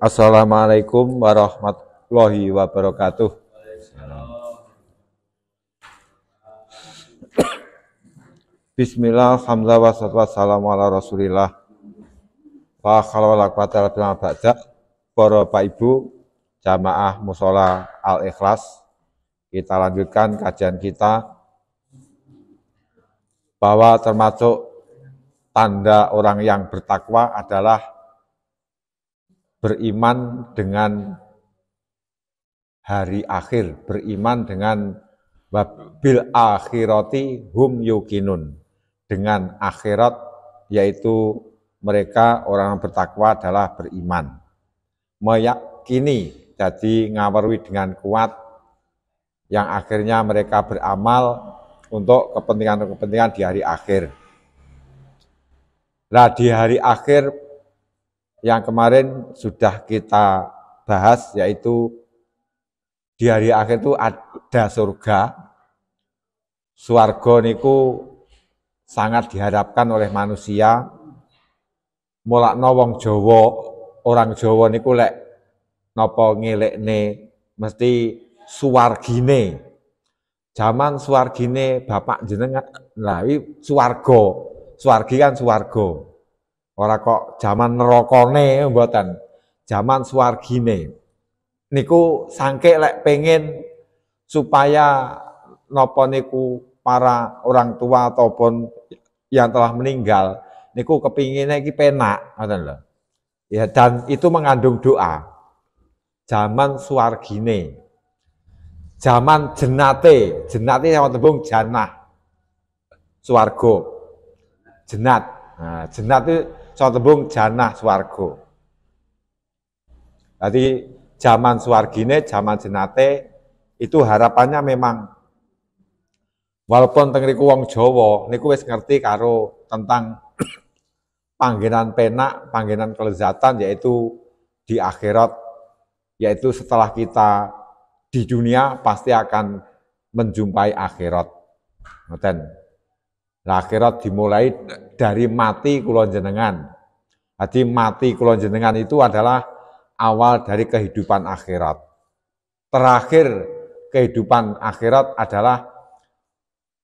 Assalamualaikum warahmatullahi wabarakatuh. Bismillahirrahmanirrahim. alhamdulillah, warahmatullahi wabarakatuh. Wa ba'da, para Pak Ibu, jamaah musola al-ikhlas. Kita lanjutkan kajian kita bahwa termasuk tanda orang yang bertakwa adalah beriman dengan hari akhir, beriman dengan bil akhirati hum yukinun. Dengan akhirat yaitu mereka orang yang bertakwa adalah beriman. Meyakini, jadi ngawarwi dengan kuat yang akhirnya mereka beramal untuk kepentingan-kepentingan di hari akhir. Nah di hari akhir yang kemarin sudah kita bahas yaitu di hari akhir itu ada surga. suargo niku sangat diharapkan oleh manusia. Mulak nawong jowo orang jowo niku lek nopo ngilek ne mesti suargine, Zaman suargine bapak jenengan lah suargo, suargi kan suargo. Ora kok jaman nerokone mboten. Jaman swargine. Niku sangke lek pengen supaya nopo niku para orang tua ataupun yang telah meninggal niku kepinginnya iki penak ngoten Ya dan itu mengandung doa. Zaman swargine. Zaman jenate, jenate sama tembung jannah. Suwargo. Jenat. Nah, jenat itu tembung janah swargo. Jadi zaman swargine, zaman jenate itu harapannya memang walaupun tengriku wong Jowo, niku wis ngerti karo tentang panggilan penak, panggilan kelezatan yaitu di akhirat yaitu setelah kita di dunia pasti akan menjumpai akhirat. Ngoten akhirat dimulai dari mati kulon jenengan. Jadi mati kulon jenengan itu adalah awal dari kehidupan akhirat. Terakhir kehidupan akhirat adalah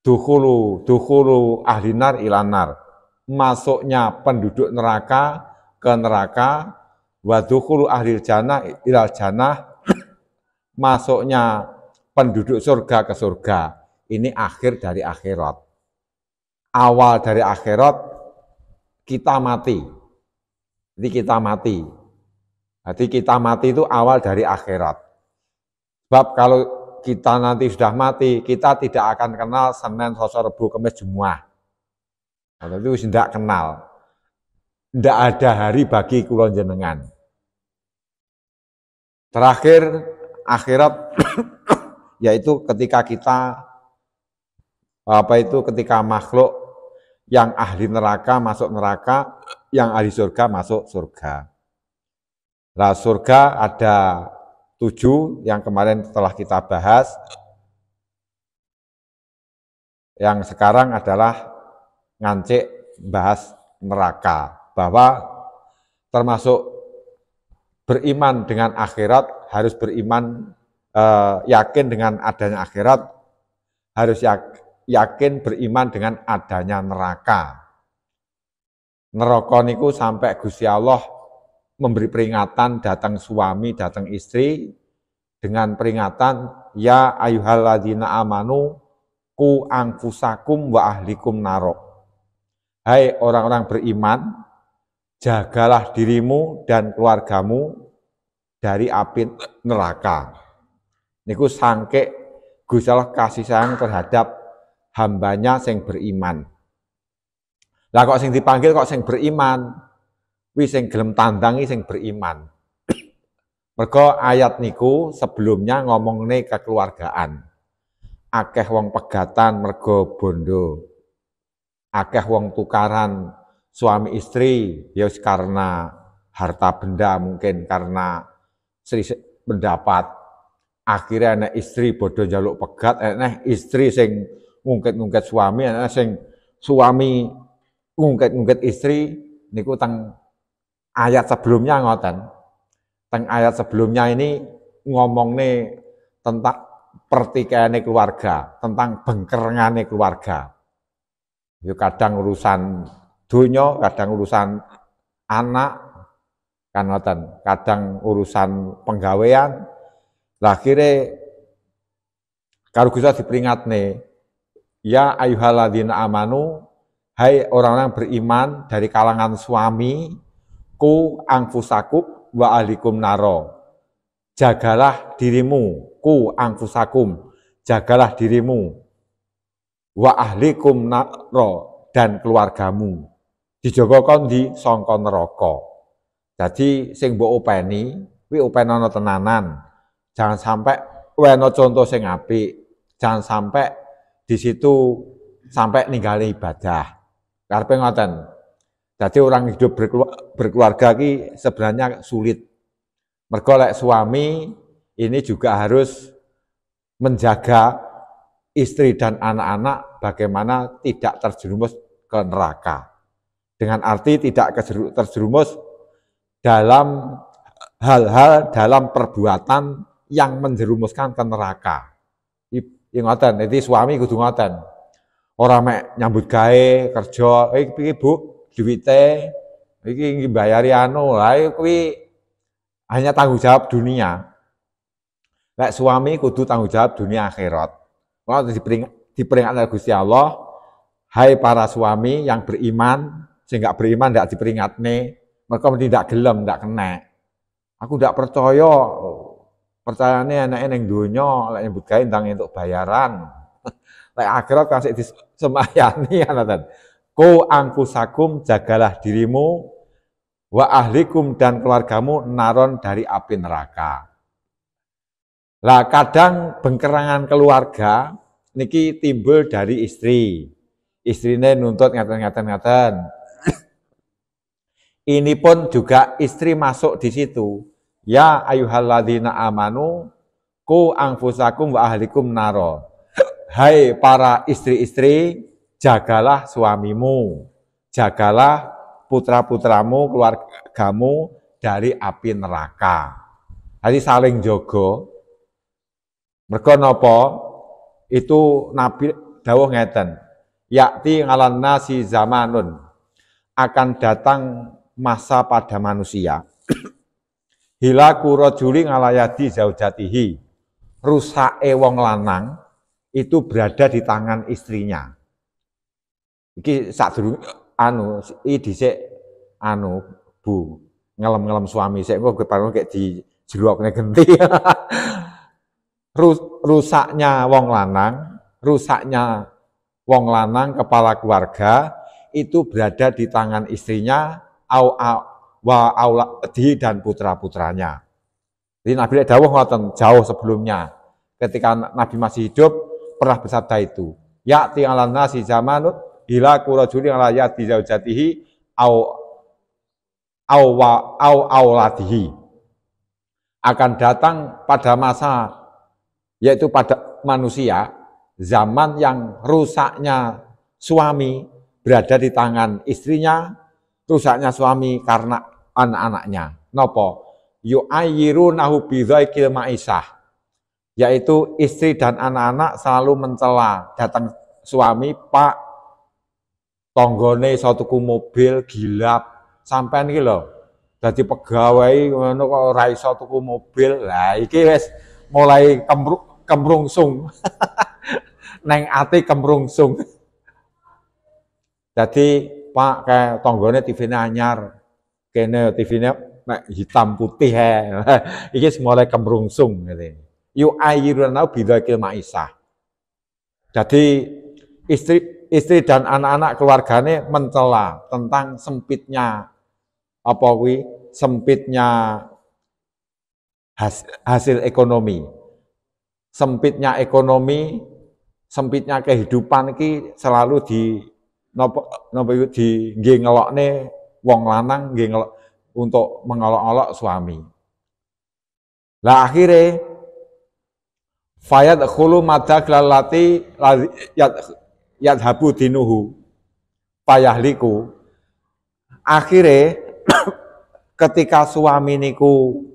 dukulu, dukulu ahlinar ilanar. Masuknya penduduk neraka ke neraka wa dukulu ahli janah ilal janah, Masuknya penduduk surga ke surga. Ini akhir dari akhirat awal dari akhirat kita mati. Jadi kita mati. Jadi kita mati itu awal dari akhirat. Sebab kalau kita nanti sudah mati, kita tidak akan kenal Senin, Selasa, Rabu, Kamis, Jumat. Kalau nah, itu tidak kenal. Tidak ada hari bagi kulon jenengan. Terakhir, akhirat yaitu ketika kita apa itu ketika makhluk yang ahli neraka masuk neraka, yang ahli surga masuk surga. Nah, surga ada tujuh yang kemarin telah kita bahas. Yang sekarang adalah ngancik bahas neraka. Bahwa termasuk beriman dengan akhirat, harus beriman e, yakin dengan adanya akhirat, harus yakin yakin beriman dengan adanya neraka. Neraka niku sampai Gusti Allah memberi peringatan datang suami, datang istri dengan peringatan ya ayyuhalladzina amanu ku angfusakum wa ahlikum narok. Hai orang-orang beriman, jagalah dirimu dan keluargamu dari api neraka. Niku sangke Gusti Allah kasih sayang terhadap hambanya yang beriman. Lah kok sing dipanggil kok sing beriman? Wi sing gelem tandangi sing beriman. Mergo ayat niku sebelumnya ngomong ngomongne kekeluargaan. Akeh wong pegatan mergo bondo. Akeh wong tukaran suami istri ya karena harta benda mungkin karena pendapat akhirnya anak istri bodoh jaluk pegat enak eh, istri sing ngungkit-ngungkit suami ana sing suami ngungkit-ngungkit istri niku teng ayat sebelumnya ngoten teng ayat sebelumnya ini ngomongne tentang pertikaiane keluarga tentang bengkerngane keluarga Yo ya, kadang urusan dunia kadang urusan anak kan ngoten kadang urusan penggawean lah akhirnya kalau kita diperingat nih Ya ayuhaladina amanu, hai orang yang beriman dari kalangan suami, ku angfusakum wa alikum naro. Jagalah dirimu, ku angfusakum, jagalah dirimu, wa ahlikum naro, dan keluargamu. Dijogo di songkon neraka. Jadi sing bo openi, kuwi openono tenanan. Jangan sampai weno contoh sing api jangan sampai di situ sampai ninggali ibadah. karena ngoten. Jadi orang hidup berkeluarga ini sebenarnya sulit. Merkolek suami ini juga harus menjaga istri dan anak-anak bagaimana tidak terjerumus ke neraka. Dengan arti tidak terjerumus dalam hal-hal dalam perbuatan yang menjerumuskan ke neraka. Ya jadi suami kudu ngoten. Ora mek nyambut gawe, kerja, eh, iki piye Bu? Duwite iki bayari anu. Lah kuwi hanya tanggung jawab dunia. Lek suami kudu tanggung jawab dunia akhirat. Kalau diperingat, oleh Gusti Allah, hai para suami yang beriman, sehingga beriman beriman diperingat nih, mereka tidak gelem, tidak kena. Aku tidak percaya Percayaannya anaknya neng dunia, lek nyebut gawe ndang entuk bayaran. Lek akhirat kasih disemayani anatan. Ku angkusakum jagalah dirimu wa ahlikum dan keluargamu naron dari api neraka. Lah kadang bengkerangan keluarga niki timbul dari istri. Istrinya nuntut ngaten-ngaten-ngaten. Ini pun juga istri masuk di situ. Ya ayuhalladzina amanu ku angfusakum wa ahlikum naro. Hai para istri-istri, jagalah suamimu, jagalah putra-putramu, keluargamu dari api neraka. Jadi saling jogo. Mereka nopo itu Nabi dawuh ngeten. Yakti ngalan nasi zamanun akan datang masa pada manusia hilaku rojuli ngalayadi zaujatihi. rusak wong lanang itu berada di tangan istrinya. Iki dulu anu iki dhisik anu Bu ngelem-ngelem suami sik kepala gua kayak di jerukne genti. rusaknya wong lanang, rusaknya wong lanang kepala keluarga itu berada di tangan istrinya au, au wa auladihi dan putra-putranya. Jadi Nabi dawuh ngoten jauh sebelumnya ketika Nabi masih hidup pernah bersabda itu. Ya ti'alan nasi zamanut ila kurajuli ala yati zaujatihi au au wa au auladihi. Akan datang pada masa yaitu pada manusia zaman yang rusaknya suami berada di tangan istrinya, rusaknya suami karena anak-anaknya. Nopo? Yu'ayiru nahu bidhaikil ma'isah. Yaitu istri dan anak-anak selalu mencela datang suami, Pak, tonggone satuku mobil gilap sampean kilo. lho. pegawai ngono kok ora iso mobil. Lah iki wes mulai kemrung kemrungsung. Neng ati kemrungsung. Jadi Pak kayak tonggone tv anyar, kene TV-nya nah, hitam putih ya. Iki mulai kemrungsung gitu. Yu ayirunau bidakil ma'isah. Jadi istri istri dan anak-anak keluargane mencela tentang sempitnya apa kuwi sempitnya hasil, hasil ekonomi. Sempitnya ekonomi, sempitnya kehidupan ki selalu di nopo nopo di ngelokne wong lanang nggih untuk mengolok-olok suami. Lah akhirnya fayad khulu madak lalati yad, yad habu dinuhu payahliku. Akhirnya ketika suami niku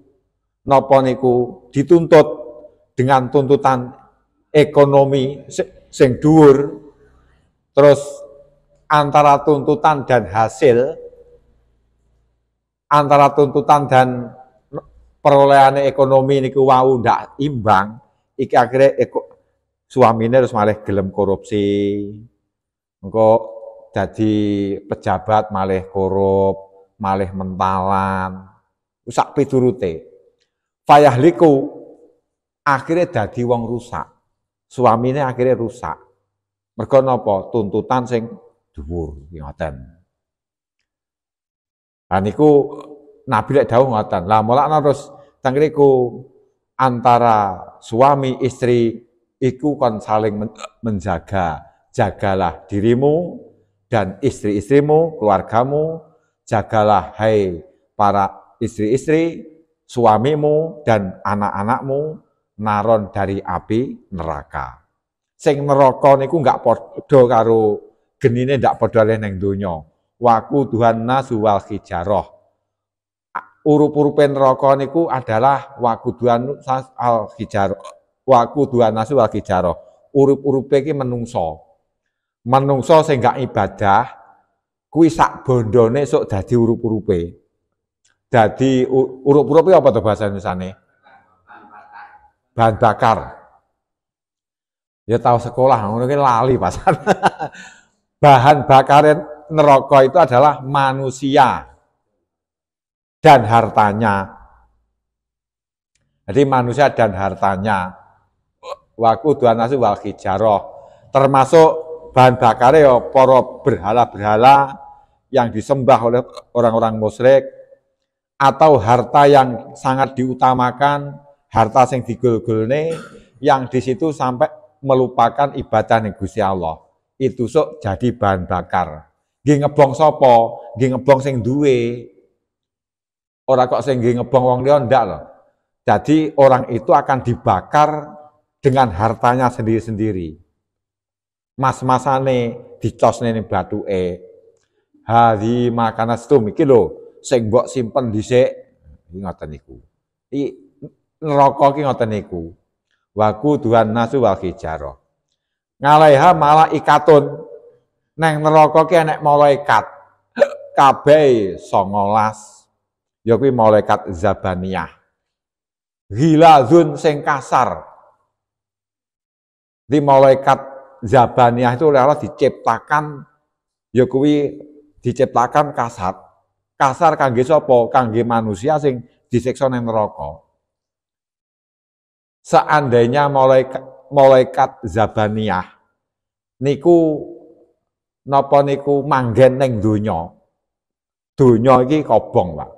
nopo niku dituntut dengan tuntutan ekonomi sing dhuwur terus antara tuntutan dan hasil antara tuntutan dan perolehan ekonomi niku wau ndak imbang, iki akhirnya eko, suaminya harus malah gelem korupsi. Engko jadi pejabat malah korup, malah mentalan. Usak piturute. liku akhirnya jadi wong rusak. suaminya akhirnya rusak. mereka napa? Tuntutan sing dhuwur ngoten. Ha niku Nabi lek dawuh ngoten. Lah mulak terus tengriku antara suami istri iku kon saling menjaga. Jagalah dirimu dan istri-istrimu, keluargamu, jagalah hai para istri-istri, suamimu dan anak-anakmu naron dari api neraka. Sing neraka niku enggak podo karo genine ndak podo oleh neng dunyong waku duhan nasu wal hijaroh. Urup-urupe neraka niku adalah waku duhan al hijaroh. Waku duhan nasu wal hijaroh. urup urup ini menungso. Menungso sehingga ibadah kuwi sak bondone sok dadi urup pe Dadi urup-urupe apa tuh bahasa Indonesia Bahan bakar. Ya tahu sekolah, ngono lali pasar Bahan bakaran neraka itu adalah manusia dan hartanya. Jadi manusia dan hartanya. Waku dua nasi wal Termasuk bahan bakar ya poro berhala-berhala yang disembah oleh orang-orang musyrik atau harta yang sangat diutamakan, harta yang digul golne yang di situ sampai melupakan ibadah Gusti Allah. Itu sok jadi bahan bakar. Nggih ngebong sapa? Nggih ngebong sing duwe. Ora kok sing nggih ngebong wong liya ndak loh. Jadi orang itu akan dibakar dengan hartanya sendiri-sendiri. Mas-masane dicosne ning bathuke. Hadi makanan stum iki lho sing mbok simpen di iki ngoten niku. I neraka iki ngoten niku. Waku duan nasu wal hijarah. Ngalaiha ikatun. Neng neraka ki enek malaikat. Kabeh 19. Ya kuwi malaikat Zabaniyah. Ghilazun sing kasar. Di malaikat Zabaniyah itu oleh Allah diciptakan ya kuwi diciptakan kasar. Kasar kangge sapa? Kangge manusia sing disiksa nang neraka. Seandainya malaikat malaikat Zabaniyah niku napa niku manggen neng donya. Donya iki kobong, Pak.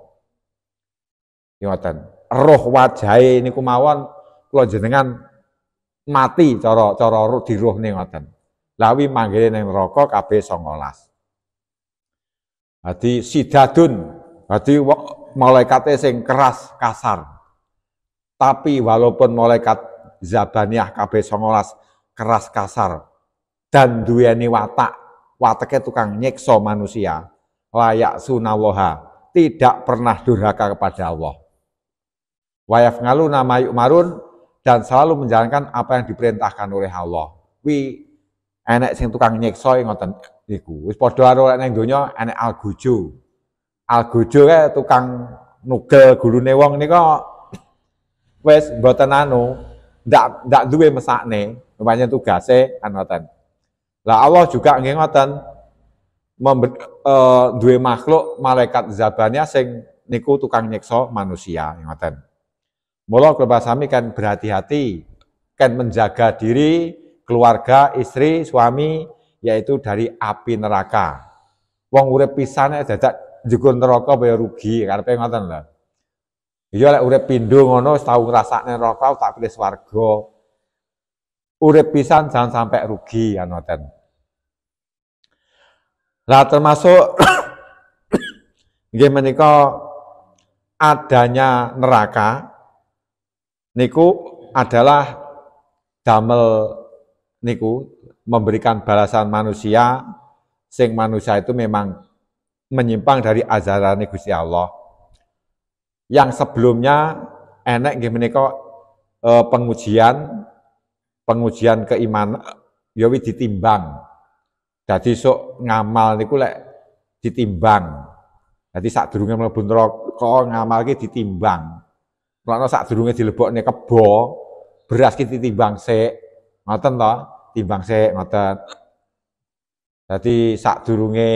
Ngoten. Roh wajahe niku mawon kula jenengan mati cara-cara diruhne ngoten. Lawi manggene ning neraka kabeh 19. Dadi sidadun, dadi malaikate sing keras kasar. Tapi walaupun malaikat zabaniyah kabeh songolas keras kasar dan duweni watak Wateke tukang nyekso manusia. Layak sunawoha. Tidak pernah durhaka kepada Allah. Wayaf ngalu nama yuk marun dan selalu menjalankan apa yang diperintahkan oleh Allah. Wi enek sing tukang nyekso yang ngoten iku. Wis padha karo nek donya enek algojo. Algojo kae tukang nugel gulune wong Wes wis mboten anu ndak ndak duwe mesakne, rupane tugase anoten. Lah Allah juga ngingetan dua dua makhluk malaikat zabannya sing niku tukang nyekso manusia ngoten. Mula kula sami kan berhati-hati kan menjaga diri, keluarga, istri, suami yaitu dari api neraka. Wong urip pisane dadak jugo neraka bayar rugi karepe ngoten lah? Iya lek urip pindho ngono tau ngrasakne neraka tak pilih swarga urip pisan jangan sampai rugi ya anu noten. Lah termasuk nggih menika adanya neraka niku adalah damel niku memberikan balasan manusia sing manusia itu memang menyimpang dari ajaran Gusti Allah yang sebelumnya enek nggih menika eh, pengujian pengujian keimanan ya ditimbang. jadi sok ngamal niku lek ditimbang. jadi Dadi sadurunge mlebu neraka ngamal ki ditimbang. Nek sadurunge dilebokne kebo, beras ki ditimbang sik. Ngoten to? Timbang sik ngoten. saat sadurunge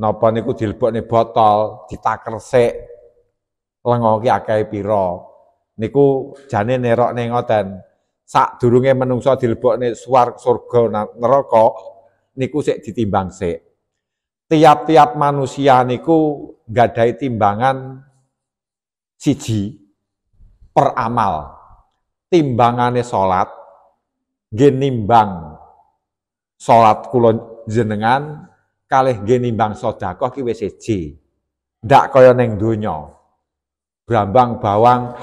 napa niku dilebokne botol, ditaker sik. Lengo ki akeh pira. Niku jane nerokne ngoten sak durunge menungso dilebokne surga neraka niku sik ditimbang sik. Tiap-tiap manusia niku gadai timbangan siji per amal. Timbangane salat genimbang sholat salat jenengan kalih genimbang nimbang sedekah ki wis siji. Ndak kaya ning Brambang bawang,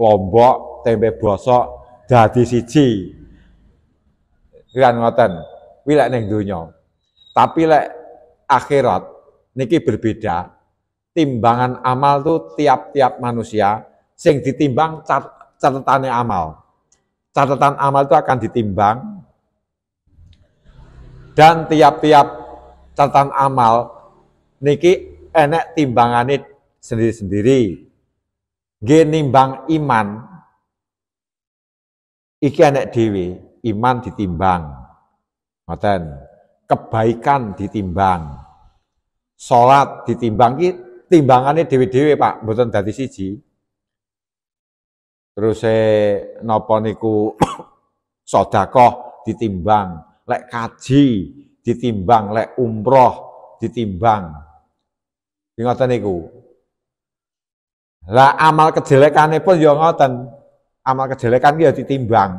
lombok, tempe bosok, dadi siji. Kan ngoten. Kuwi lek ning donya. Tapi lek akhirat niki berbeda. Timbangan amal tuh tiap-tiap manusia sing ditimbang catatane amal. Catatan amal itu akan ditimbang dan tiap-tiap catatan amal niki enek timbangane sendiri-sendiri. Nggih nimbang iman Iki anak dewi, iman ditimbang. Ngoten. Kebaikan ditimbang. sholat ditimbang ki timbangannya dewi-dewi Pak, mboten dari siji. Terus saya e, nopo niku sodakoh ditimbang, lek kaji ditimbang, lek umroh ditimbang. Ngoten niku. Lah amal kejelekan pun ya ngoten amal kejelekan ya ditimbang.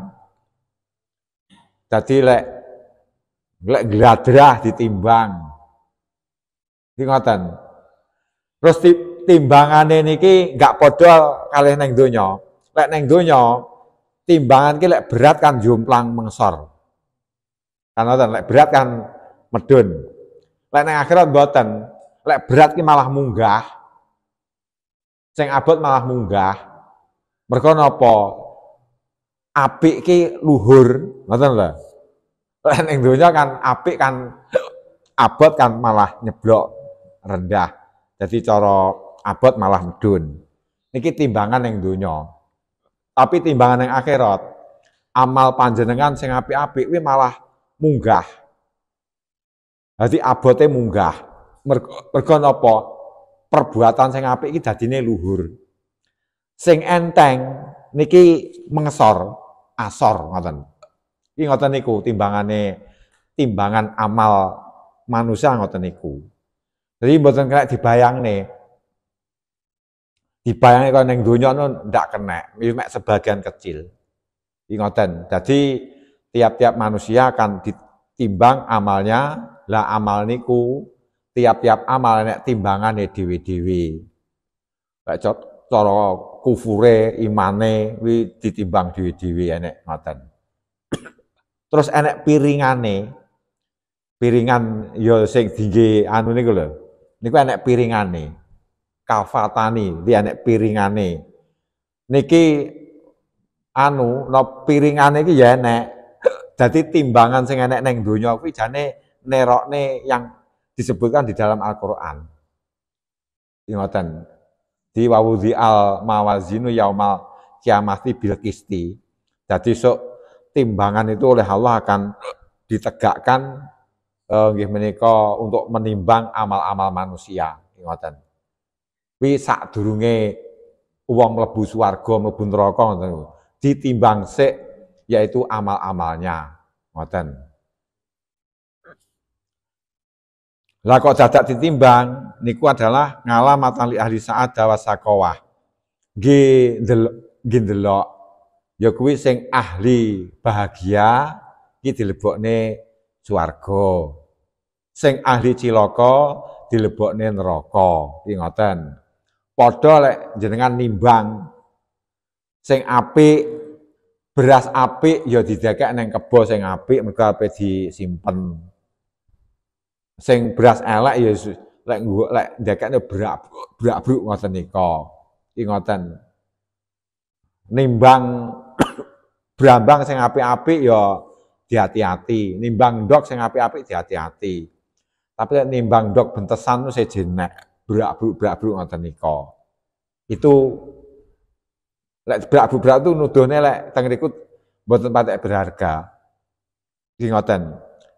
Jadi lek lek gladrah ditimbang. Iki ngoten. Terus ini ki gak padha kalih neng donya. Lek neng donya timbangan ki lek berat kan jumplang mengsor. Kan ngoten lek berat kan medun. Lek neng akhirat mboten. Lek berat ki malah munggah. Sing abot malah munggah. Mereka napa? Apik ki luhur, ngerti lho. Lain yang dulunya kan api kan abot kan malah nyeblok rendah. Jadi coro abot malah medun. Ini timbangan yang dulunya, Tapi timbangan yang akhirat, amal panjenengan sing api apik kuwi malah munggah. Jadi abotnya munggah. Mergo mergo Perbuatan sing apik iki dadine luhur. Sing enteng niki mengesor, asor ngoten. Iki ngoten niku timbangane timbangan amal manusia ngoten niku. Jadi mboten kena nih Dibayangne kalau ning donya no ndak kena, iki mek sebagian kecil. Iki Jadi tiap-tiap manusia akan ditimbang amalnya, lah amal niku tiap-tiap amal nek timbangane dhewe-dhewe. Pak cara kufure, imane kuwi ditimbang dhewe-dhewe enek ngoten. Terus enek piringane. Piringan ya sing anu niku lho. Niku enek piringane. Kafatani, di enek piringane. Niki anu no piringane iki ya enek. Jadi timbangan sing enek neng donya kuwi jane nerokne yang disebutkan di dalam Al-Qur'an. Ngoten diwawudhi al mawazinu yaumal kiamati bil kisti. Jadi so timbangan itu oleh Allah akan ditegakkan eh, menika untuk menimbang amal-amal manusia ngoten. Kuwi sadurunge wong mlebu swarga mlebu neraka Ditimbang sik yaitu amal-amalnya Lah kok dadak ditimbang niku adalah ngalah matali ahli saat dawa sakowah. Nggih delok ya kuwi sing ahli bahagia iki dilebokne swarga. Sing ahli ciloko, dilebokne neraka. Iki Ingoten, Padha lek jenengan nimbang sing apik beras apik ya didekek neng kebo sing apik mergo apik disimpen. Sing beras elek ya lek nggo lek ndekekne brak-bruk ngoten nika. Iki ngoten. Nimbang brambang sing apik-apik ya dihati-hati, nimbang dok sing apik-apik dihati-hati. Tapi lek nimbang dok bentesan itu sejenek, brak-bruk-brak-bruk ngoten nika. Itu lek brak-bruk-brak itu nuduhne lek teng mboten patek berharga. Iki ngoten.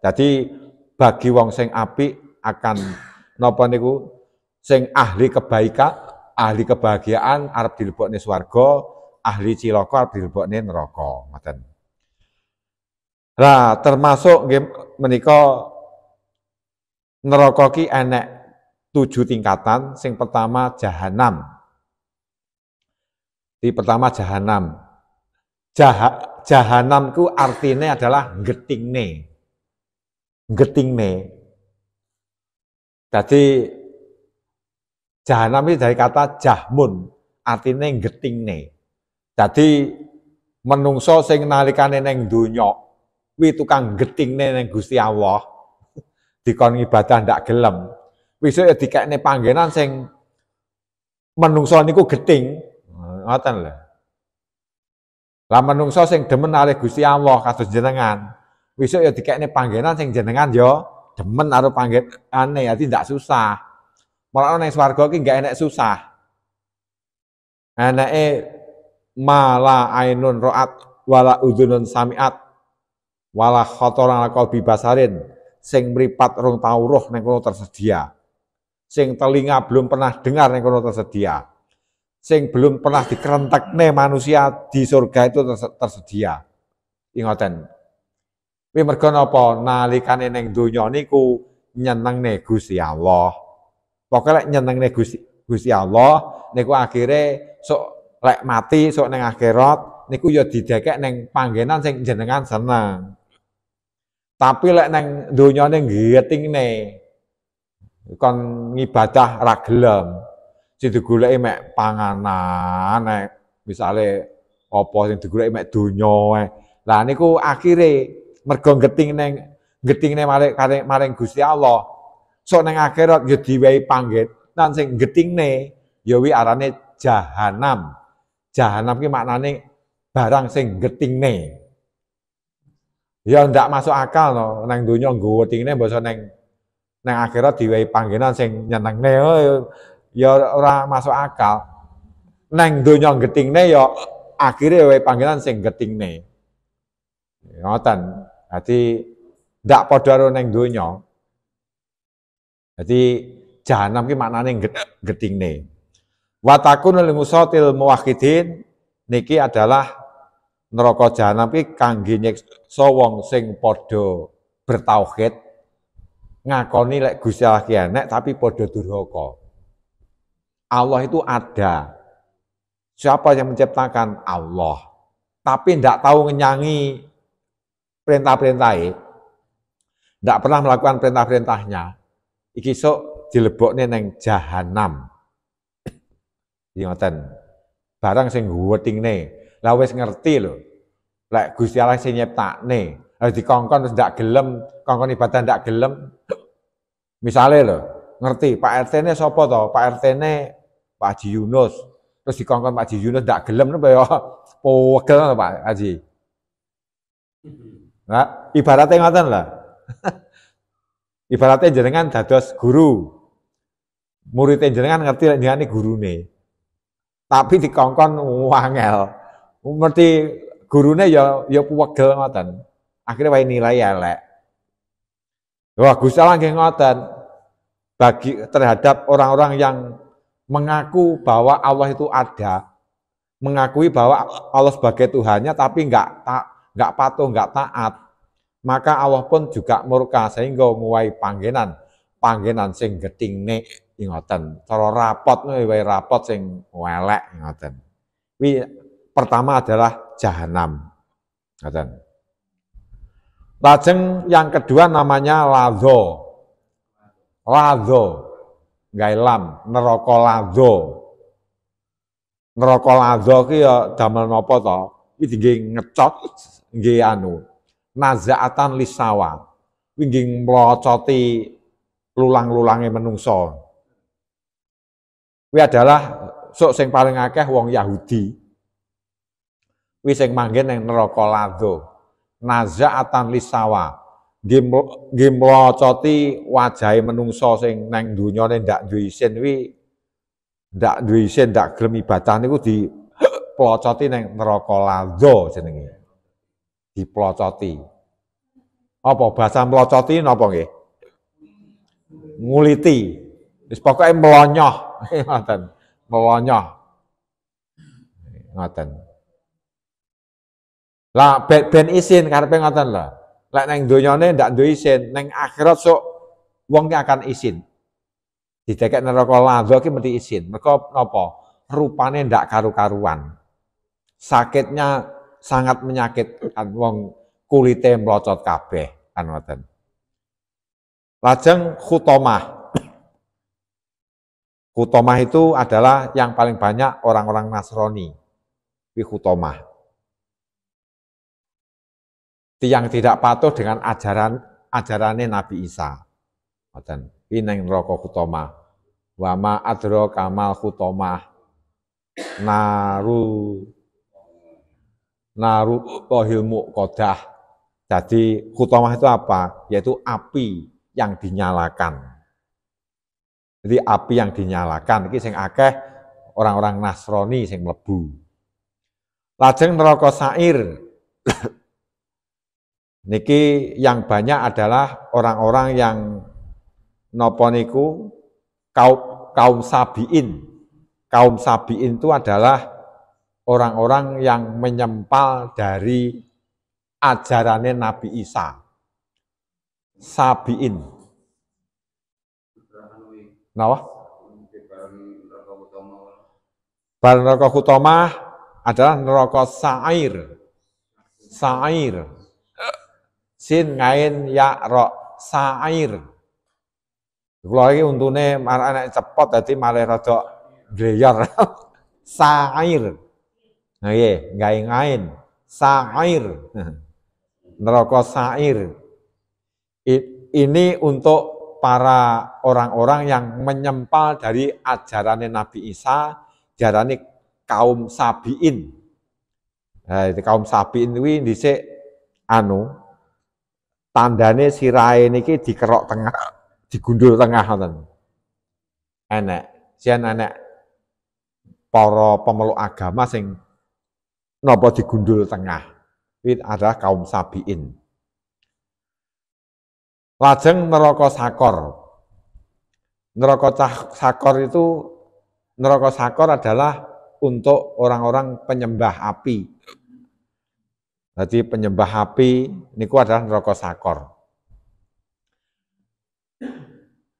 Dadi bagi wong sing api akan napa niku sing ahli kebaikan, ahli kebahagiaan arep dilebokne swarga, ahli cilaka arep dilebokne neraka, ngoten. Lah termasuk nggih menika neraka ki enek tujuh tingkatan. Sing pertama jahanam. Di pertama jahanam. Jah jahanam ku artinya adalah getingne getingne. Jadi jahanam itu dari kata jahmun, artinya getingne. Jadi menungso sing nalikane neng dunya kuwi tukang getingne neng Gusti Allah dikon ibadah ndak gelem. Wisuke dikekne panggenan sing menungso niku geting. Ngoten lah. Lah menungso sing demen arep Gusti Allah kados jenengan, besok ya dikekne panggenan sing jenengan yo ya, demen panggil panggenane ya tidak susah. Malah nang swarga ki enggak enek susah. Enake malah ainun roat wala udunun samiat wala kotoran ala bibasarin basarin sing meripat rung tau roh kono tersedia. Sing telinga belum pernah dengar neng kono tersedia. Sing belum pernah dikerentekne manusia di surga itu tersedia. Ingoten, Kuwi mergo napa? Nalikane ning donya niku nyenengne Gusti Allah. Pokoke lek nyenengne Gusti Gusti Allah niku akhire sok lek mati sok ning akhirat niku ya didekek ning panggenan sing jenengan seneng. Tapi lek ning donyane nggetingne kon ngibadah ra gelem. Sing digoleki mek panganan, nek misale apa sing digoleki mek donya. Lah niku akhire mergo geting neng geting neng maring maring, maring Gusti Allah so neng akhirat ya diwehi panggit lan sing neng ya wi arane jahanam jahanam ki maknane barang sing neng ya ndak masuk akal no neng dunya nggowo tingne basa neng neng akhirat diwehi panggenan sing nyenengne oh, ya, ya ora masuk akal neng dunya getingne ya akhirnya wae panggenan sing getingne ngoten Dadi ndak padha karo ning donya. Dadi jahanam ki maknane gedingne. Wa takunu lil musatil muwahhidin niki adalah neraka jahanam ki kangge nyiksa wong sing padha bertauhid ngakoni lek Gusti Allah ki enek tapi padha durhaka. Allah itu ada. Siapa yang menciptakan? Allah. Tapi tidak tahu menyanyi perintah-perintahnya, tidak pernah melakukan perintah-perintahnya, iki sok dilebok neng jahanam. Ingatan, iya, barang sing nih, lawes ngerti lho. Lek Gusti Allah sing nih harus dikongkon terus tidak gelem, kongkon ibadah tidak gelem. Misalnya lho, ngerti Pak RT nih sopo to? Pak RT nih Pak Haji Yunus. Terus dikongkon Pak Haji Yunus tidak gelem napa Oh, pegel Pak Haji. Nah, ibaratnya ngoten lah. ibaratnya jenengan dados guru. Muridnya jenengan ngerti ini guru nih, Tapi dikongkon wangel. Merti gurune ya ya puwegel ngoten. Akhirnya wae nilai ya elek. Wah, Gusti Allah nggih ngoten. Bagi terhadap orang-orang yang mengaku bahwa Allah itu ada, mengakui bahwa Allah sebagai Tuhannya tapi enggak tak nggak patuh, nggak taat, maka Allah pun juga murka sehingga nguai panggenan, panggenan sing geting nek ngoten. Cara rapot nguai eh, rapot sing welek ngoten. Wi pertama adalah jahanam. Ngoten. Lajeng yang kedua namanya lazo. Lazo. Gailam, neroko lazo. Neraka lazo ki ya damel nopo to? Iki ngecot nggih anu nazaatan lisawa kuwi nggih lulang lulangnya menungso kuwi adalah sok sing paling akeh wong Yahudi kuwi sing manggen ning neraka lado nazaatan lisawa nggih mlocoti menungso sing nang dunyane ndak duwe isin kuwi ndak duwe isin ndak gelem ibadah niku di pelocoti neng neraka lado jenenge diplocoti. Apa bahasa melocoti napa nggih? Nguliti. Wis pokoke melonyoh, ngoten. melonyoh. Ngoten. Lah ben, ben isin karepe ngoten lah. Lek neng donyane ndak duwe isin, neng akhirat sok wong akan isin. Didekek neraka lazo ki mesti isin. Mergo napa? Rupane ndak karu-karuan. Sakitnya sangat menyakitkan wong kulite mlocot kabeh kan wonten. Lajeng khutomah. Khutomah itu adalah yang paling banyak orang-orang Nasrani. Di khutomah. Tiang tidak patuh dengan ajaran ajarannya Nabi Isa. Wonten. Ineng neraka khutomah. Wama adro kamal khutomah. Naru naru tohil kodah, Jadi kutomah itu apa? Yaitu api yang dinyalakan. Jadi api yang dinyalakan ini sing akeh orang-orang Nasrani sing mlebu. Lajeng neraka sair. Niki yang banyak adalah orang-orang yang nopo niku kaum kaum sabiin. Kaum sabiin itu adalah orang-orang yang menyempal dari ajarannya Nabi Isa. Sabiin. Nah, Bar neraka utama adalah neraka sa'ir. Sa'ir. Sin ngain ya ro sa'ir. Kalau lagi untune anak cepot jadi malah rada greyor. sa'ir. Nggih, gaing-ain. Sa'ir. Neraka sa'ir. Ini untuk para orang-orang yang menyempal dari ajaran Nabi Isa, ajaran kaum Sabiin. Nah, itu kaum Sabiin kuwi dhisik anu tandane sirahe niki dikerok tengah, digundul tengah ngoten. Enak, sian enak para pemeluk agama sing nopo digundul tengah? wit adalah kaum Sabiin. Lajeng neraka sakor. Neraka sakor itu neraka sakor adalah untuk orang-orang penyembah api. Jadi penyembah api niku adalah neraka sakor.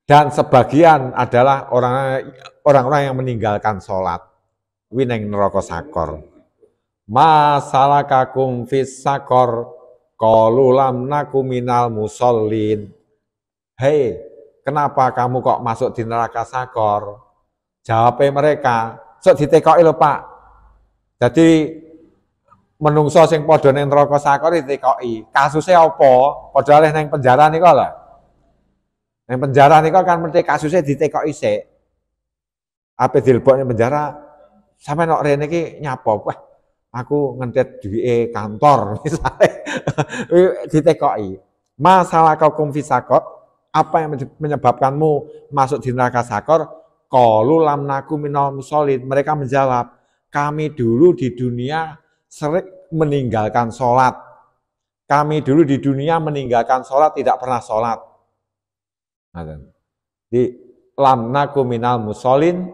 Dan sebagian adalah orang orang-orang yang meninggalkan sholat. Wineng neraka sakor. Masalakakum fis sakor kolulam nakuminal musolin. Hei, kenapa kamu kok masuk di neraka sakor? Jawabnya mereka, sok ditekoki lho Pak. Jadi menungso sing padha ning neraka sakor ditekoki, kasusnya apa? Padha yang ning penjara nika lho. Ning penjara nika kan mesti kasusnya ditekoki sik. Ape dilebokne penjara sampe nok rene iki nyapa? Wah, aku ngentet di kantor misalnya TKI. masalah kau kumfi sakor apa yang menyebabkanmu masuk di neraka sakor kalu naku minal musolid mereka menjawab kami dulu di dunia sering meninggalkan sholat kami dulu di dunia meninggalkan sholat tidak pernah sholat di naku minal musolin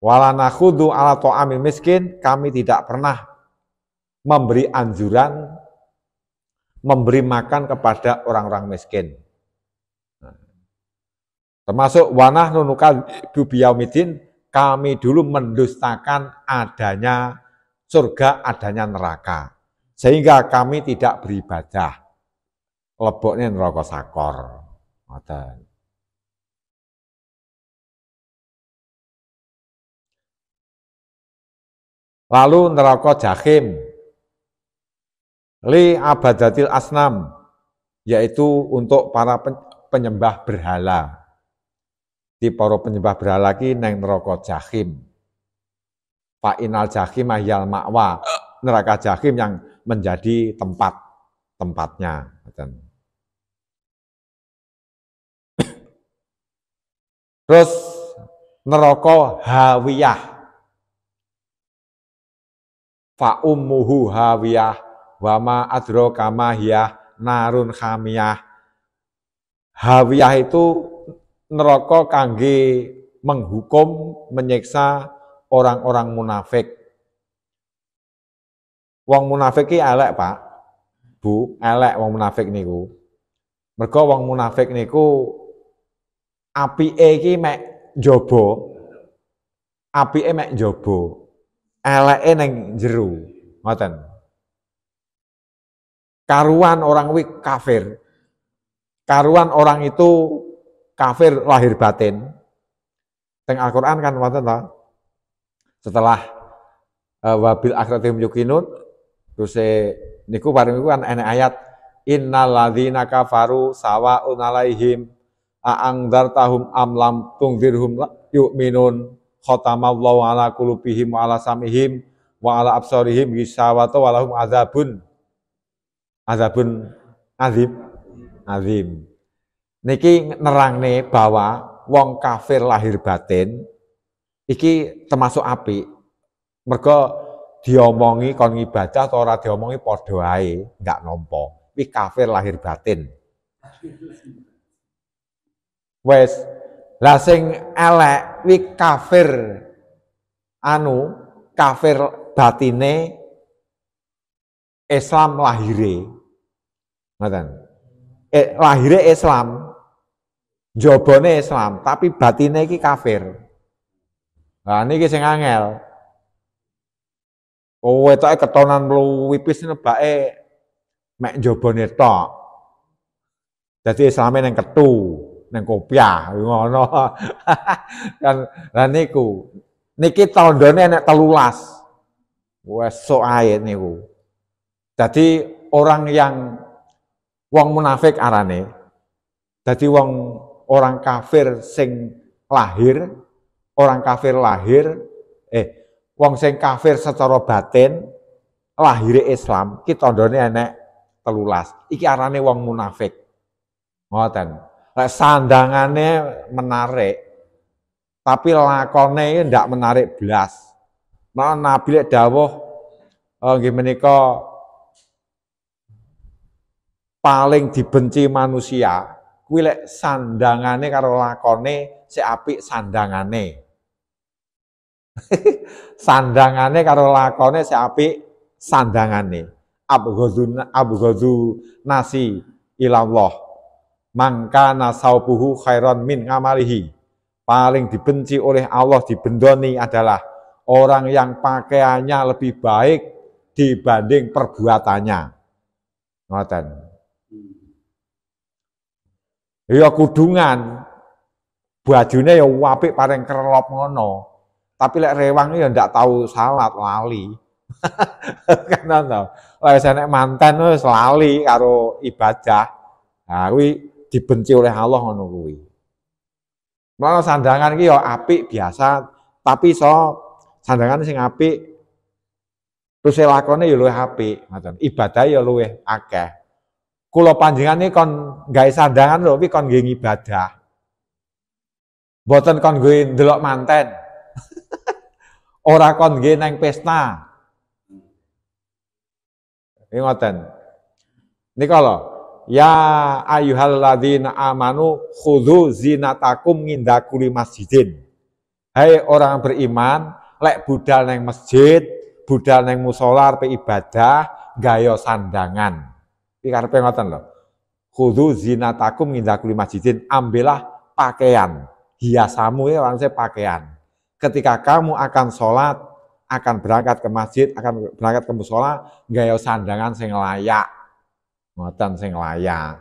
Walana nakhudu ala ta'amil miskin, kami tidak pernah memberi anjuran, memberi makan kepada orang-orang miskin. Nah. Termasuk wanah nunukal bubiyamidin, kami dulu mendustakan adanya surga, adanya neraka. Sehingga kami tidak beribadah. Leboknya neraka sakor. Lalu neraka jahim li abadatil asnam yaitu untuk para penyembah berhala. Di para penyembah berhala ki neng neraka jahim. pak inal jahim ahyal makwa, neraka jahim yang menjadi tempat tempatnya. Terus neraka hawiyah fa ummuhu hawiyah wa ma adraka ma narun khamiyah hawiyah itu neraka kangge menghukum menyiksa orang-orang munafik wong munafik ki elek Pak Bu elek wong munafik niku mergo wong munafik niku apike iki mek njaba apike mek njaba eleke ning jeru, Ngoten. Karuan orang wik kafir. Karuan orang itu kafir lahir batin. Teng Al-Qur'an kan ngoten ta. Setelah uh, wabil akhiratihim yuqinun terus niku bareng niku kan enek ayat innalladzina kafaru sawaun alaihim aangdartahum am lam tungdirhum yu'minun khatamallahu ala qulubihim wa ala samihim wa ala absarihim gisawata wa azabun azabun azim azim niki nerangne bahwa wong kafir lahir batin iki termasuk api mergo diomongi kon ibadah atau ora diomongi padha ae enggak nampa iki kafir lahir batin wes lah sing elek kuwi kafir anu kafir batine Islam lahire. Ngoten. Eh, lahire Islam, jobone Islam, tapi batine iki kafir. Nah, niki sing angel. Kowe oh, tok ketonan lu wipis nebake mek jobone tok. jadi islame nang ketu neng kopiah ngono. kan lan niku niki tandane enek telulas, Wesok ae niku. Dadi orang yang wong munafik arane. Dadi wong orang kafir sing lahir, orang kafir lahir eh wong sing kafir secara batin lahir Islam ki tandane enek telulas. Iki arane wong munafik. Ngoten lek sandangane menarik tapi lakone ndak menarik blas. Malah Nabi lek dawuh eh, nggih menika paling dibenci manusia kuwi lek sandangane karo lakone si apik sandangane. sandangane karo lakone si apik sandangane. Abghadun abghadu nasi ilallah mangkana saubuhu khairon min amalihi. Paling dibenci oleh Allah dibendoni adalah orang yang pakaiannya lebih baik dibanding perbuatannya. Ngoten. Ya kudungan, bajunya ya apik paling kerelop ngono. Tapi lek rewang ya ndak tahu salat lali. Karena nonton. lek manten wis lali karo ibadah. Nah, kuwi dibenci oleh Allah ngono kuwi. Mula sandangan iki ya apik biasa, tapi so sandangan sing apik terus lakone ya luwih apik, ngoten. Ibadah ya luwih akeh. Kula panjenengan iki kon gawe sandangan lho, kon nggih ibadah. Mboten kon nggih ndelok manten. Ora kon nggih nang pesta. Iki ngoten. Nika Ya ayyuhalladzina amanu khudhu zinatakum ngindakuli masjidin. Hai hey, orang beriman, lek budal neng masjid, budal neng musola arep ibadah, gayo sandangan. Iki karepe ngoten lho. Khudhu zinatakum ngindakuli masjidin, ambillah pakaian. Hiasamu ya orang saya pakaian. Ketika kamu akan sholat, akan berangkat ke masjid, akan berangkat ke musola, gayo sandangan sing layak ngoten sing layak.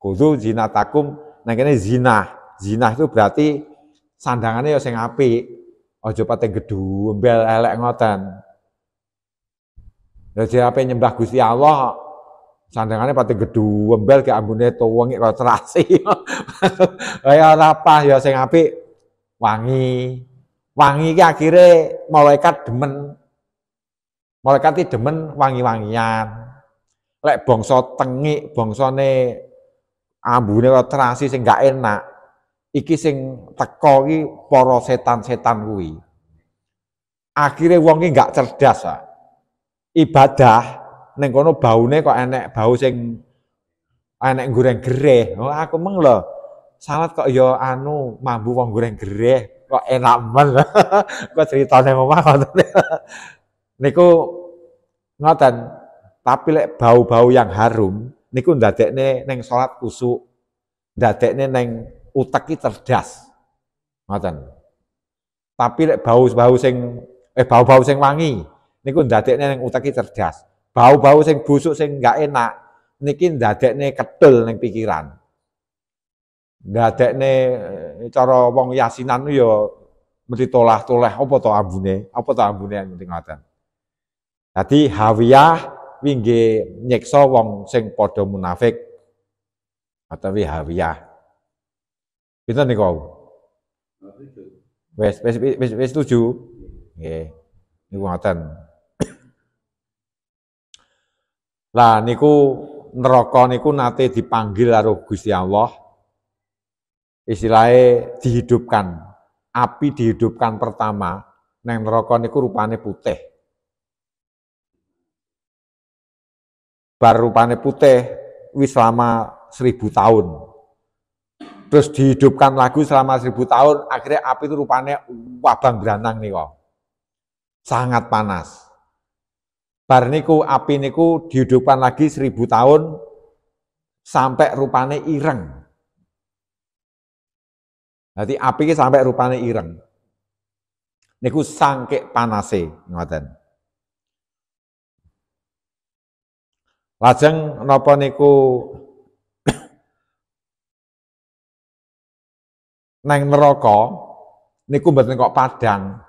Kudu takum nah kene zina. Zina itu berarti sandangannya ya sing apik. Aja pate gedhu, mbel elek ngoten. Jadi ya apa nyembah Gusti Allah sandangannya pati gedu wembel ke ambune tuwengi kok terasi. Kaya apa ya sing apik wangi. Wangi ki akhire malaikat demen. Malaikat itu demen wangi-wangian. Lek bangsa tengik, bangsane ambune kok terasi sing gak enak. Iki sing teko iki para setan-setan kuwi. Akhire wong gak cerdas ah. Ibadah ning kono baune kok enek bau sing enek goreng gereh. Oh, aku meng lho. Salat kok ya anu mambu wong goreng gereh kok enak men. kok ceritane mamah ngoten. Niku ngoten tapi lek bau-bau yang harum niku ndadekne neng salat kusuk, ndadekne neng utek cerdas. Ngoten. Tapi lek bau-bau sing eh bau-bau sing wangi niku ndadekne neng utek cerdas. Bau-bau sing busuk sing enggak enak niki ndadekne ketul neng pikiran. Ndadekne eh, cara wong yasinan yo mesti tolah-tolah apa to ambune, apa to ambune ngoten. Dadi hawiyah wingge nyekso wong sing padha munafik utawi hawiyah. Pinten niku? Wes wes wes wes setuju. Nggih. Niku ngoten. Lah niku neraka niku nate dipanggil karo Gusti Allah. Istilahnya dihidupkan. Api dihidupkan pertama, neng neraka niku rupane putih. baru rupane putih wis selama seribu tahun terus dihidupkan lagu selama seribu tahun akhirnya api itu rupanya wabang berantang nih kok sangat panas bar niku api niku dihidupkan lagi seribu tahun sampai rupanya ireng Nanti api sampai rupanya ireng niku sangke panase ngoten Lajeng napa niku neng neraka niku mboten kok padang.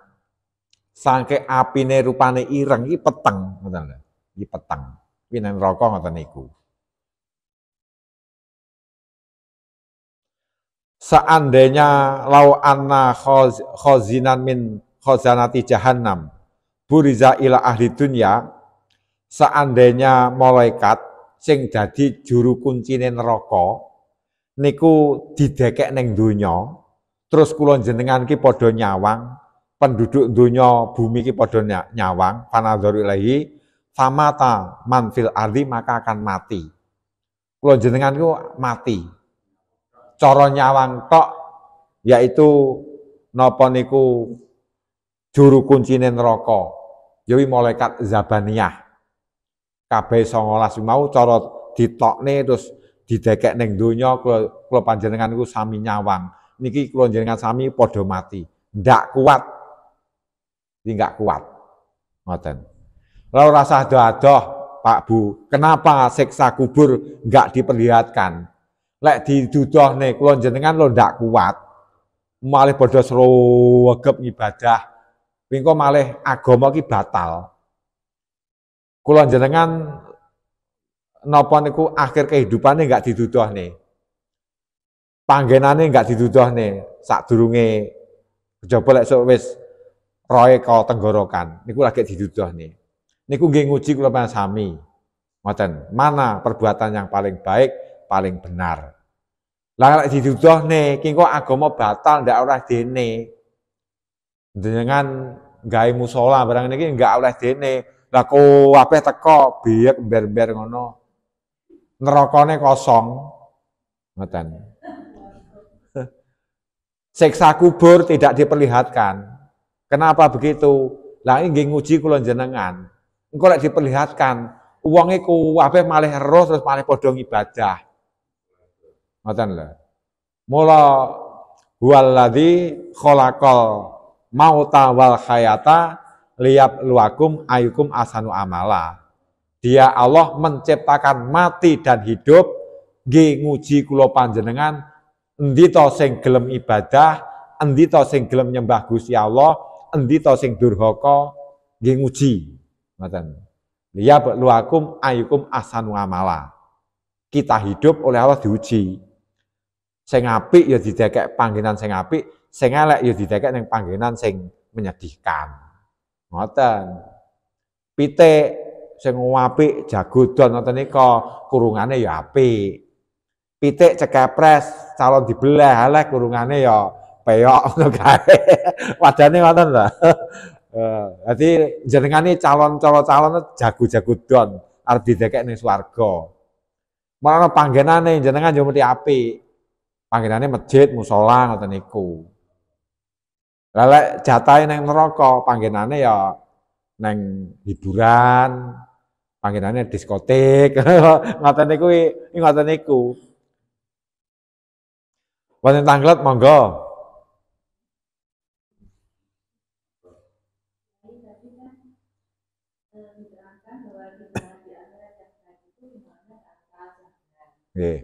Sangke apine rupane ireng iki peteng, ngoten lho. Iki peteng. Iki neng neraka ngoten niku. Seandainya lau anna khazinan min khazanati jahannam buriza ila ahli dunya seandainya malaikat sing dadi juru kuncine neraka niku didekek neng donya terus kula jenengan ki padha nyawang penduduk donya bumi ki padha nyawang panadzaru ilahi famata manfil ardi maka akan mati kula jenengan ku mati cara nyawang tok yaitu napa niku juru kuncine neraka yawi malaikat zabaniyah kabeh songolas mau cara ditokne terus didekek neng dunya kula, kula panjenengan iku sami nyawang. Niki kula jenengan sami padha mati. Ndak kuat. Iki nggak kuat. Ngoten. Lalu rasa doadoh Pak Bu, kenapa seksa kubur nggak diperlihatkan? Lek didudoh nih, kalau jenengan lo ndak kuat, malih bodoh seru ngibadah, wingko malih agama ki batal kulon jenengan nopo niku akhir kehidupane nggak nih Panggenane nih saat sadurunge kejaba lek sok wes roy ka tenggorokan niku lagi nih Niku nggih nguji kula sami. Ngoten, mana perbuatan yang paling baik, paling benar. Lah lek nih ki agomo batal ndak oleh dene. Dengan gawe musola barang niki enggak oleh dene. Lah kabeh teko biak ber-ber ngono. Nerokane kosong. Ngoten. Siksa kubur tidak diperlihatkan. Kenapa begitu? Lah ini nguji kula jenengan. Engko lek diperlihatkan, uangnya kabeh malih roh terus malih padha ibadah. Ngoten lho. Mula huwallazi kholakol mauta wal hayata Lihat luakum ayukum asanu amala. Dia Allah menciptakan mati dan hidup, nggih nguji kulo panjenengan endi to sing gelem ibadah, endi to sing gelem nyembah Gusti Allah, endi to sing durhaka, nggih nguji. Ngoten. luakum ayukum asanu amala. Kita hidup oleh Allah diuji. Sing apik ya didekek panggenan sing apik, sing elek ya didekek ning panggenan sing menyedihkan. Ngoten. Pitik sing apik jagodon ngoten nika kurungane ya apik. Pitik cekepres calon dibelah oleh kurungane ya peyok ngono kae. Wadane ngoten lho. Eh, dadi jenengane calon-calon jagu jago don arep didekek ning swarga. Malah panggenane jenengan yo mesti apik. Panggenane masjid, musala ngoten niku. Lelek jatai neng neroko, panggilannya ya neng hiburan, panggilannya diskotik, ngata niku ngata niku. Wanita tanglet monggo. Nggih. Eh,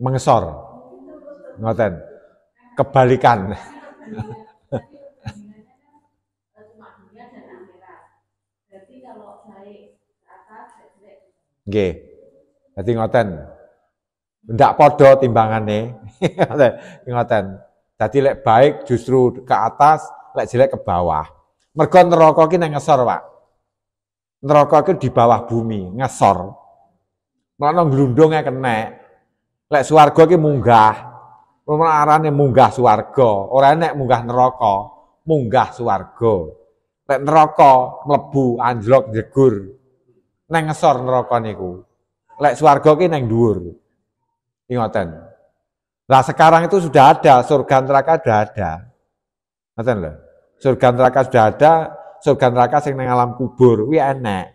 Mengesor. Ngoten kebalikan. Oke, jadi ngoten. Ndak podo timbangane. ngoten. Jadi lek baik justru ke atas, lek jelek ke bawah. Mergo neraka ki ngesor, Pak. Neraka ki di bawah bumi, ngesor. Mlana glundunge kena. Lek suar ki munggah. Arane munggah swarga, ora enek munggah neraka, munggah swarga. Nek neraka mlebu anjlok jegur. Neng ngesor neraka niku. Lek swarga ki neng dhuwur. ingoten. Nah sekarang itu sudah ada, surga neraka sudah ada. Ngoten lho. Surga neraka sudah ada, surga neraka sing neng alam kubur kuwi enek.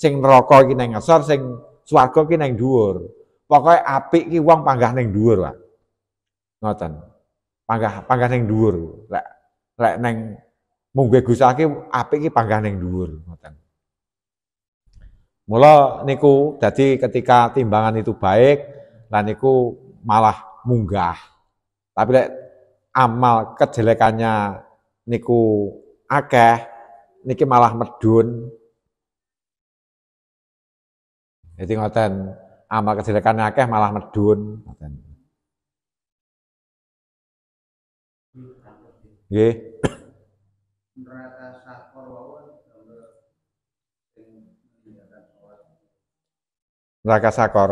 Sing neraka ki neng ngesor, sing swarga ki neng dhuwur. Pokoknya api ki wong panggah neng dhuwur, lah. Ngoten. Panggah panggah ning dhuwur. Lek lek ning gue gusake apik iki panggah ning dhuwur, ngoten. Mula niku dadi ketika timbangan itu baik lan niku malah munggah. Tapi lek amal kejelekannya niku akeh niki malah medun. Jadi ngoten amal kejelekannya akeh malah medun, ngoten. Nggih. Neraka sakor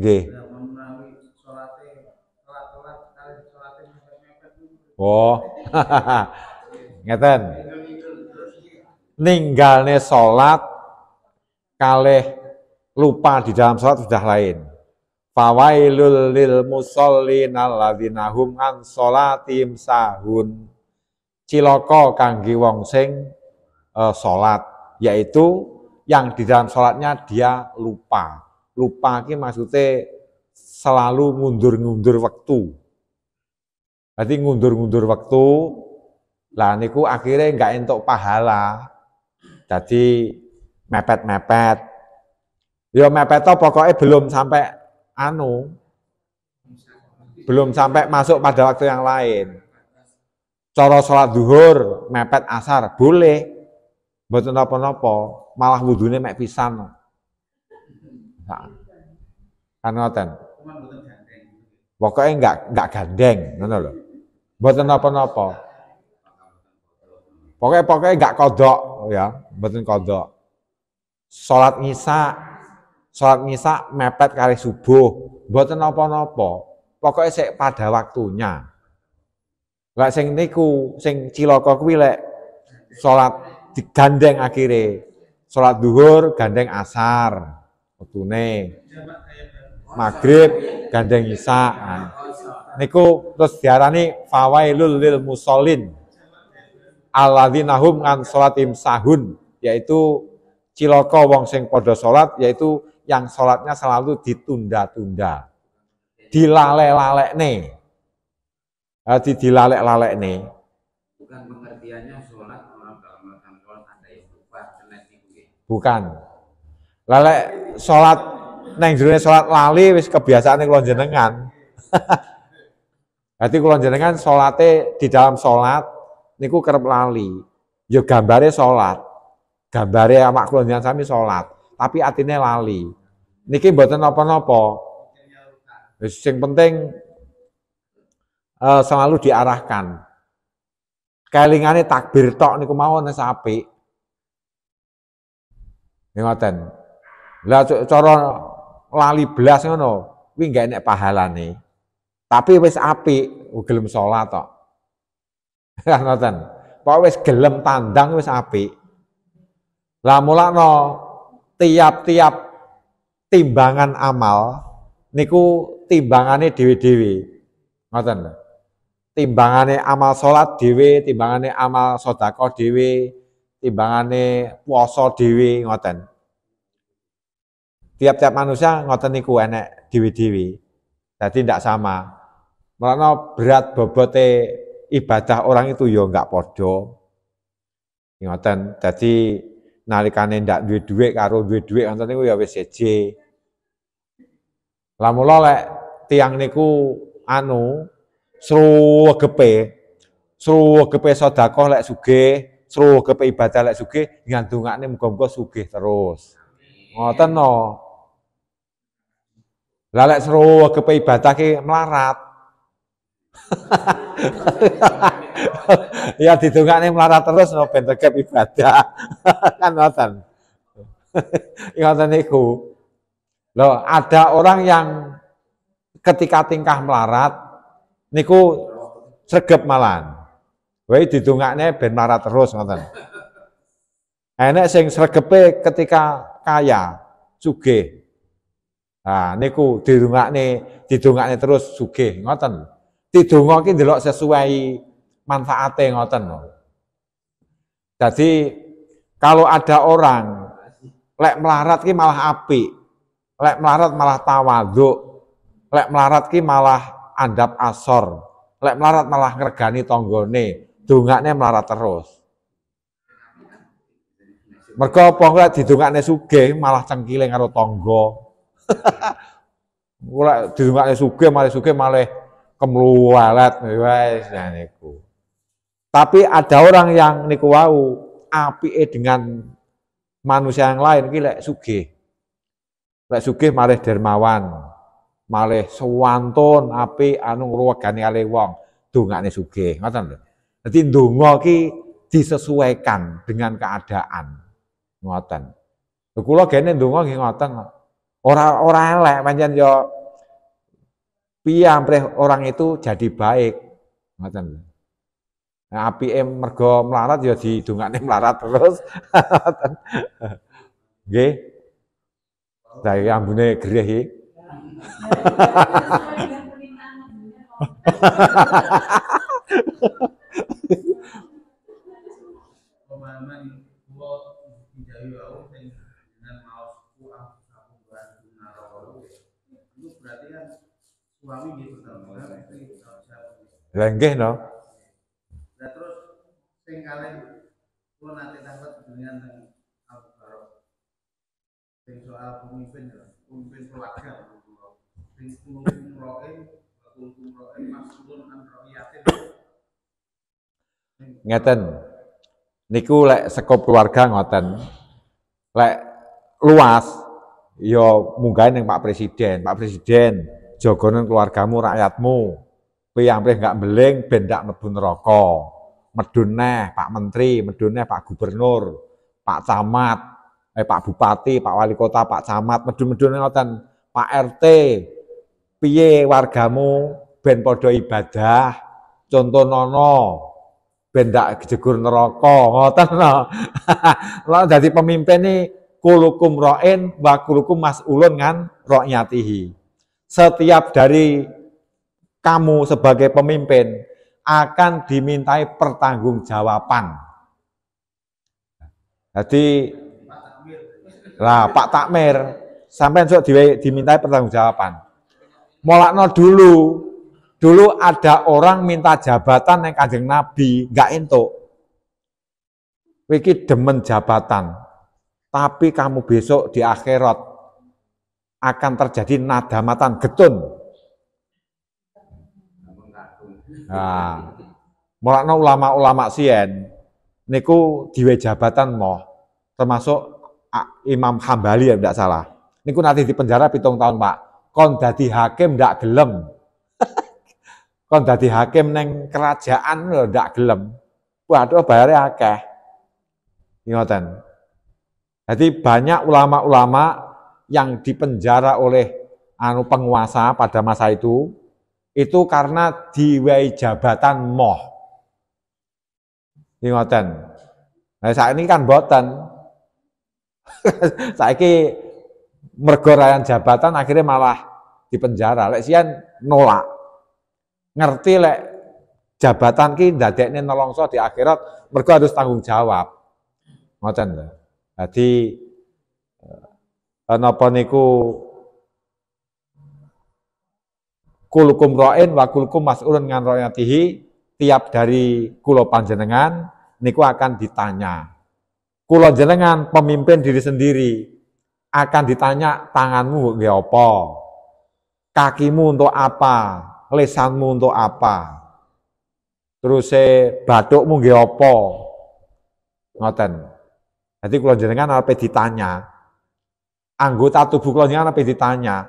Nggih. Oh. Ngeten. Ninggalne salat kalih lupa di dalam salat sudah lain. Fawailul lil musallin alladzina hum an sholatim sahun. Ciloko kangge wong sing uh, salat, yaitu yang di dalam salatnya dia lupa. Lupa ki maksudnya selalu mundur mundur waktu. Berarti ngundur-ngundur waktu, lah niku akhirnya nggak entuk pahala. Jadi mepet-mepet. Yo ya mepet to pokoknya belum sampai anu belum sampai masuk pada waktu yang lain. Coro sholat duhur, mepet asar, boleh. Buat nopo-nopo, malah wudhunya mek pisan. Nah, kan ngoten. Pokoknya enggak enggak gandeng, ngono lho. Buat nopo-nopo. Pokoknya pokoknya enggak kodok ya, buatin kodok. Sholat ngisa sholat misa mepet kali subuh, buat nopo-nopo, pokoknya saya pada waktunya. Gak sing niku sing ciloko kuwi lek sholat digandeng akhire. sholat duhur gandeng asar wetune. Maghrib gandeng misa nah, Niku terus diarani fawailul lil musolin aladinahum an sholatim sahun yaitu ciloko wong sing podo sholat yaitu yang sholatnya selalu ditunda-tunda. Dilalek-lalek nih. Eh, di dilalek-lalek nih. Bukan pengertiannya sholat orang dalam melakukan sholat ada yang berubah. Bukan. Lalek sholat, neng jurnya sholat lali wis kebiasaan kalau jenengan. Jadi kalau jenengan sholatnya di dalam sholat, niku kerap lali. Yo ya gambarnya sholat, gambare amak kulon jenengan sami sholat tapi atine lali niki mboten apa napa yang penting uh, selalu diarahkan. Kelingannya takbir tok niku mau wis apik. Ngoten. Lah coro lali belas ngono, nggak enak pahala nih. Tapi wes api, oh, gelem sholat tok. Ngoten. Pak wes gelem tandang wes api. Lah mulakno tiap-tiap timbangan amal niku timbangane dewi-dewi, ngoten lho. Timbangane amal salat dewi, timbangane amal sodako dewi, timbangane puasa dewi, ngoten. Tiap-tiap manusia ngoten niku enek dewi-dewi, Jadi ndak sama. Merana berat bobote ibadah orang itu yo ya nggak podo. Ngoten. Jadi nalikane ndak duwe dhuwit karo duwe dhuwit ngoten niku ya wis seje. Lah lek tiang niku anu sruwegepe sruwegepe sedekah lek sugih, sruwegepe ibadah lek sugih, ngandungane muga-muga sugih terus. Ngoten no. Lah lek sruwegepe ibadah ki melarat. ya didongakne melarat terus no ben ibadah. kan ngoten. ngoten niku. lo ada orang yang ketika tingkah melarat niku sregep malan. Wae didongakne ben melarat terus ngoten. Enek nah, sing sergepe ketika kaya, suge, Nah, niku didongakne, didongakne terus sugih ngoten. Didongoki lo sesuai manfaate ngoten. Jadi kalau ada orang lek melarat ki malah api, lek melarat malah tawadu, lek melarat ki malah andap asor, lek melarat malah ngergani tonggone, dongakne melarat terus. Mereka apa lek suge, malah cengkile karo tonggo, mulai didongakne suge, malah suge malah kemluwalat wis nah niku. Tapi ada orang yang niku wau dengan manusia yang lain ki lek sugih. Lek sugih malih dermawan. Malih sewantun api anu ngruwegani kali wong, dongane sugih, ngoten lho. Dadi donga ki disesuaikan dengan keadaan. Ngoten. Kula gene donga nggih ngoten. Ora ora elek pancen yo piye orang itu jadi baik. Ngoten lho. Nah, api mergo melarat ya didungane melarat terus. Nggih. Dari ya ambune gereh iki. Lenggeh no sing kalih kula nate takut Al-Barok. Sing soal pemimpin ya, pemimpin keluarga kula. Sing pemimpin roe, pemimpin roe an Ngeten. Niku lek sekop keluarga ngoten. Lek luas ya mungkin yang Pak Presiden. Pak Presiden, jogonan keluargamu, rakyatmu. Kowe yang nggak beleng, ben ndak mlebu neraka medun Pak Menteri, medun Pak Gubernur, Pak Camat, eh Pak Bupati, Pak Wali Kota, Pak Camat, medun-medun ngoten, Pak RT, piye wargamu ben podo ibadah, contoh nono, ben dak jegur neraka, ngoten no. Lo dadi pemimpin nih kulukum roin wa kulukum mas'ulun kan roknyatihi. Setiap dari kamu sebagai pemimpin akan dimintai pertanggungjawaban. Jadi lah Pak Takmir sampai untuk dimintai pertanggungjawaban. Molakno dulu, dulu ada orang minta jabatan yang kajeng Nabi, nggak entuk. Wiki demen jabatan, tapi kamu besok di akhirat akan terjadi nadamatan getun Nah, mulakno ulama-ulama sien niku diwe jabatan moh termasuk ah, Imam Hambali ya tidak salah. Niku nanti di penjara pitung tahun pak. Kon dadi hakim tidak gelem. kon dadi hakim neng kerajaan lo tidak gelem. Waduh bayarnya akeh. Iya, ngoten. Jadi banyak ulama-ulama yang dipenjara oleh anu penguasa pada masa itu itu karena diwai jabatan moh. Ngoten. Nah, saat ini kan boten. saya ini mergorayan jabatan akhirnya malah dipenjara. Lek sian nolak. Ngerti lek jabatan ki ndadekne nelongso di akhirat mergo harus tanggung jawab. Ngoten Jadi eh, napa niku Kulukum ro'in wa kulukum mas'ulun ngan ro'yatihi, tiap dari kulo panjenengan, niku akan ditanya. Kulo jenengan pemimpin diri sendiri, akan ditanya tanganmu nggih apa? Kakimu untuk apa? Lesanmu untuk apa? Terus batukmu nggih apa? Ngoten. Jadi kulo jenengan apa ditanya, anggota tubuh kulo jenengan apa ditanya,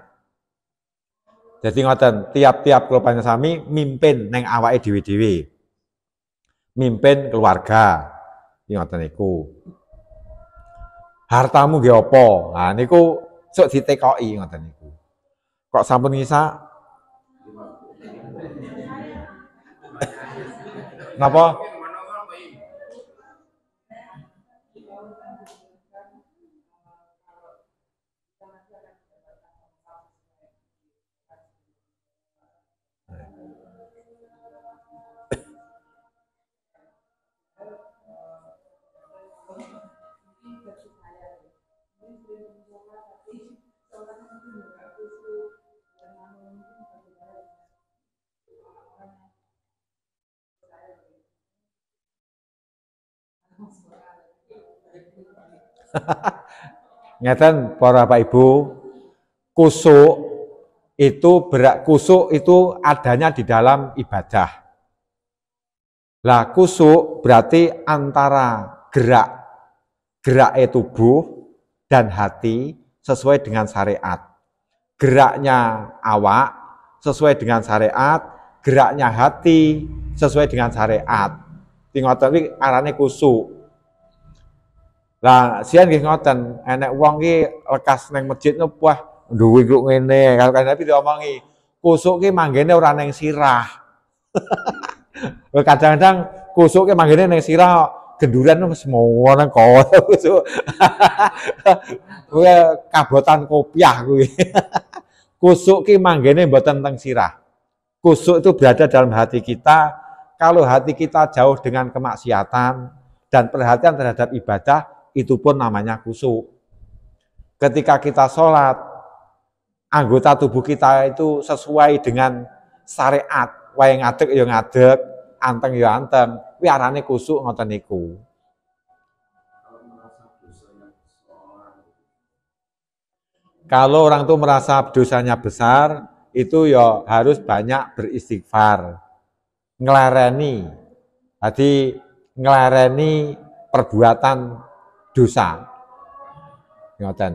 jadi ngoten, tiap-tiap kula sami mimpin neng awake dhewe-dhewe. Mimpin keluarga. Ngoten niku. Hartamu nggih apa? nah, niku sok ditekoki ngoten niku. Kok sampun ngisa? Napa? Ngeten para Bapak Ibu, kusuk itu berak kusuk itu adanya di dalam ibadah. Lah kusuk berarti antara gerak gerak tubuh dan hati sesuai dengan syariat. Geraknya awak sesuai dengan syariat, geraknya hati sesuai dengan syariat. Tinggal tapi arane kusuk. Lah sian nggih ngoten, enek wong ki lekas neng masjid ku wah duwe kok ngene, kalau kan tapi diomongi, kusuk ki manggene ora neng sirah. kadang-kadang kusuk ki manggene neng sirah genduran wis semua nang kono kusuk. Kuwi kabotan kopiah kuwi. kusuk ki manggene mboten teng sirah. Kusuk itu berada dalam hati kita. Kalau hati kita jauh dengan kemaksiatan dan perhatian terhadap ibadah, itu pun namanya kusuk. Ketika kita sholat, anggota tubuh kita itu sesuai dengan syariat. Wae ngadek ya ngadek, anteng ya anteng. Kuwi kusuk ngoten niku. Kalau orang itu merasa dosanya besar, itu ya harus banyak beristighfar. Ngelareni. Tadi ngelareni perbuatan dosa. Ngoten.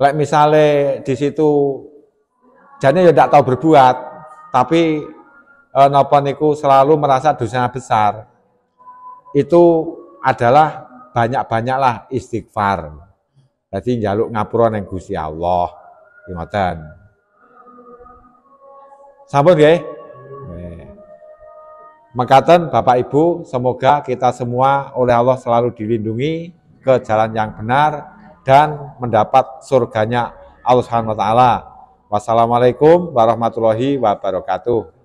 Lek misale di situ jane ya tidak tahu berbuat, tapi e, napa niku selalu merasa dosa besar. Itu adalah banyak-banyaklah istighfar. Jadi jaluk ngapura yang Gusti Allah. Ngoten. Sampun nggih? Mekaten Bapak Ibu, semoga kita semua oleh Allah selalu dilindungi ke jalan yang benar dan mendapat surganya Allah Subhanahu wa taala. Wassalamualaikum warahmatullahi wabarakatuh.